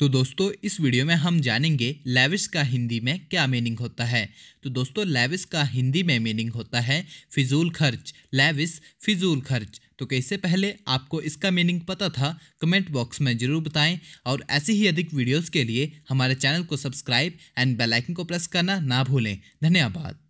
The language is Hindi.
तो दोस्तों इस वीडियो में हम जानेंगे लेविस का हिंदी में क्या मीनिंग होता है तो दोस्तों लेविस का हिंदी में मीनिंग होता है फिजूल खर्च लेविस फिजूल खर्च तो कैसे पहले आपको इसका मीनिंग पता था कमेंट बॉक्स में ज़रूर बताएं और ऐसी ही अधिक वीडियोस के लिए हमारे चैनल को सब्सक्राइब एंड बेलाइकन को प्रेस करना ना भूलें धन्यवाद